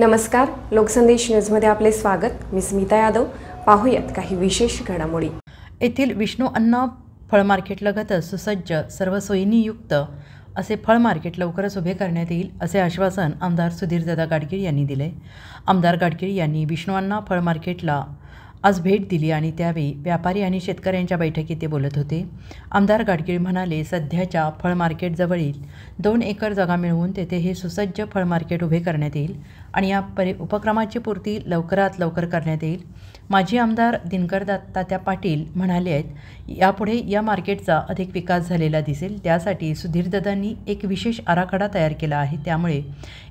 नमस्कार लोकसंदेश न्यूजमध्ये आपले स्वागत मी स्मिता यादव पाहूयात काही विशेष घडामोडी येथील विष्णू अन्न फळ मार्केटलगतच सुसज्ज सर्व युक्त असे फळ मार्केट लवकरच उभे करण्यात येईल असे आश्वासन आमदार सुधीरदादा गाडगीळ यांनी दिले आमदार गाडगीळ यांनी विष्णू अण्णा फळ मार्केटला आज भेट दिली आणि त्यावेळी व्यापारी आणि शेतकऱ्यांच्या बैठकीत ते बोलत होते आमदार गाडगीळ म्हणाले सध्याच्या फळ मार्केटजवळील दोन एकर जागा मिळवून तेथे हे सुसज्ज फळ मार्केट उभे करण्यात येईल आणि या परि उपक्रमाची पूर्ती लवकरात लवकर करण्यात येईल माजी आमदार दिनकर तात्या पाटील म्हणाले आहेत यापुढे या मार्केटचा अधिक विकास झालेला दिसेल त्यासाठी सुधीरदादांनी एक विशेष आराखडा तयार केला आहे त्यामुळे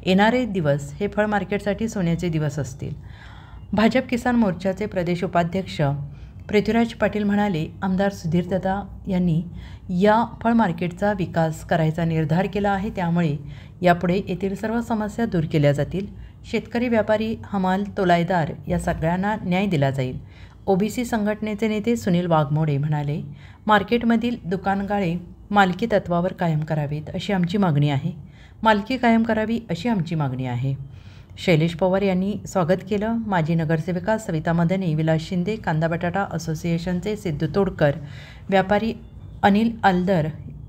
येणारे दिवस हे फळ मार्केटसाठी सोन्याचे दिवस असतील भाजप किसान मोर्चाचे प्रदेश उपाध्यक्ष पृथ्वीराज पाटील म्हणाले आमदार सुधीर ददा यांनी या फळ मार्केटचा विकास करायचा निर्धार केला आहे त्यामुळे यापुढे येथील सर्व समस्या दूर केल्या जातील शेतकरी व्यापारी हमाल तोलायदार या सगळ्यांना न्याय दिला जाईल ओबीसी संघटनेचे नेते सुनील वाघमोडे म्हणाले मार्केटमधील दुकानगाळे मालकी तत्वावर कायम करावेत अशी आमची मागणी आहे मालकी कायम करावी अशी आमची मागणी आहे शैलेश पवार यांनी स्वागत केलं माजी नगरसेविका सविता मदने विलास शिंदे कांदा बटाटा असोसिएशनचे सिद्धू तोडकर व्यापारी अनिल आलदर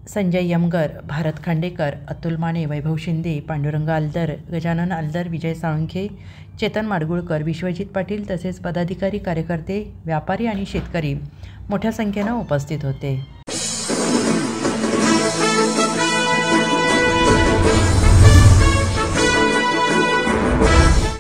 संजय यमगर भारत खांडेकर अतुल माने वैभव शिंदे पांडुरंग आलदर गजानन आलदर विजय साळुंखे चेतन माडगुळकर विश्वजित पाटील तसेच पदाधिकारी कार्यकर्ते व्यापारी आणि शेतकरी मोठ्या संख्येनं उपस्थित होते